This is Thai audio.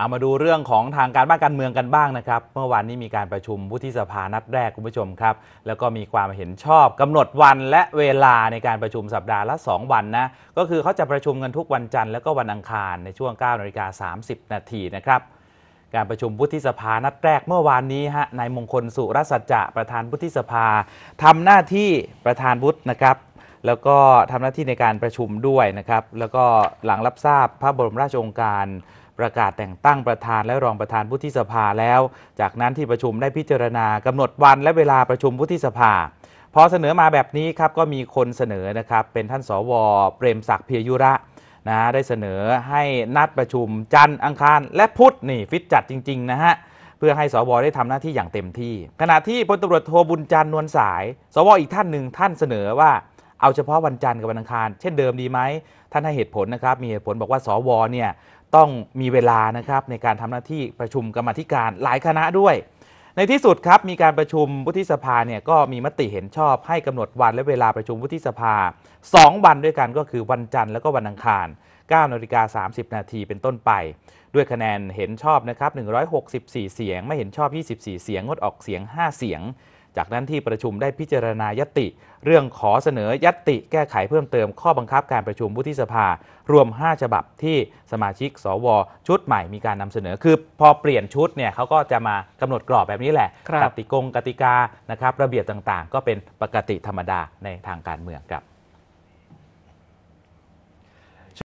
เอามาดูเรื่องของทางการบ้านการเมืองกันบ้างนะครับ เมื่อวานนี้มีการประชุมวุฒิสภานัดแรกคุณผู้ชมครับ แล้วก็มีความเห็นชอบกำหนดวันและเวลาในการประชุมสัปดาห์ละ2 วันนะก็คือเขาจะประชุมกันทุกวันจันทร์แล้วก็วันอังคารในช่วง9นาฬิกาสานาทีนะครับการประชุมวุฒิสภานัดแรกเมื่อวานนี้ฮะนายมงคลสุรสัจจะประธานวุฒิสภา ทำหน้าที่ประธานวุฒินะครับ แล้วก็ทำหน้าที่ในการประชุมด้วยนะครับแล้วก็หลังรับทราบพระบรมราชโองการประกาศแต่งตั้งประธานและรองประธานผู้ที่สภาแล้ว จากนั้นที่ประชุมได้พิจารณากำหนดวันและเวลาประชุมผู้ที่สภา พอเสนอมาแบบนี้ครับก็มีคนเสนอนะครับ เป็นท่านสว เปรมศักดิ์เพียยุระนะได้เสนอให้นัดประชุมจันทร์อังคาร และพุธนี่ฟิตจัดจริงๆนะฮะเพื่อให้สวได้ทำหน้าที่อย่างเต็มที่ ขณะที่พลตารวจโทบุญจันทร์นวลสาย สวอีกท่านหนึ่งท่านเสนอว่าเอาเฉพาะวันจันทร์กับวันอังคารเช่นเดิมดีไหมท่านให้เหตุผลนะครับมีเหตุผลบอกว่าสวเนี่ยต้องมีเวลานะครับในการทำหน้าที่ประชุมกรรมธิการหลายคณะด้วย ในที่สุดครับมีการประชุมวุฒิสภาเนี่ยก็มีมติเห็นชอบให้กำหนดวันและเวลาประชุมวุฒิสภา2วันด้วยกันก็คือวันจันทร์และก็วันอังคาร9นาฬิกา30 นาทีเป็นต้นไป ด้วยคะแนนเห็นชอบนะครับ164 เสียง ไม่เห็นชอบ 24 เสียง งดออกเสียง 5 เสียงจากนั้นที่ประชุมได้พิจารณายติ เรื่องขอเสนอยตติแก้ไขเพิ่มเติมข้อบังคับการประชุมวุฒิสภา รวม 5 ฉบับที่สมาชิก สวชุดใหม่มีการนำเสนอคือพอเปลี่ยนชุดเนี่ยเขาก็จะมากำหนดกรอบแบบนี้แหละกติกงกติกานะครับระเบียบต่างๆ ก็เป็นปกติธรรมดาในทางการเมืองครับ